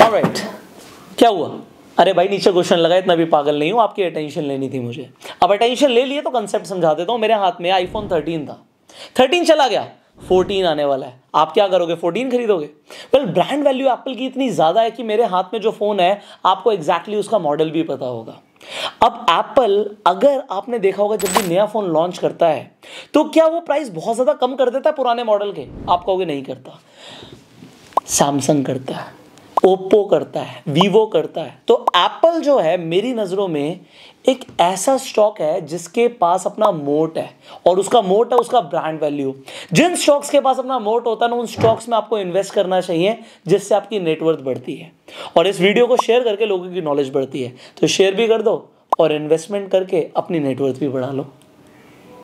Right right. क्या हुआ अरे भाई नीचे क्वेश्चन लगा इतना भी पागल नहीं हूं आपकी अटेंशन लेनी थी मुझे अब अटेंशन ले लिए तो कंसेप्ट समझा देता हूं मेरे हाथ में आईफोन थर्टीन था थर्टीन चला गया फोर्टीन आने वाला है आप क्या करोगे फोर्टीन खरीदोगे पर ब्रांड वैल्यू एप्पल की इतनी ज़्यादा है कि मेरे हाथ में जो फ़ोन है आपको एग्जैक्टली exactly उसका मॉडल भी पता होगा अब एप्पल अगर आपने देखा होगा जब भी नया फ़ोन लॉन्च करता है तो क्या वो प्राइस बहुत ज़्यादा कम कर देता है पुराने मॉडल के आप कहोगे नहीं करता सैमसंग करता है ओप्पो करता है वीवो करता है तो एप्पल जो है मेरी नज़रों में एक ऐसा स्टॉक है जिसके पास अपना मोट है और उसका मोट है उसका ब्रांड वैल्यू जिन स्टॉक्स के पास अपना मोट होता है ना उन स्टॉक्स में आपको इन्वेस्ट करना चाहिए जिससे आपकी नेटवर्थ बढ़ती है और इस वीडियो को शेयर करके लोगों की नॉलेज बढ़ती है तो शेयर भी कर दो और इन्वेस्टमेंट करके अपनी नेटवर्थ भी बढ़ा लो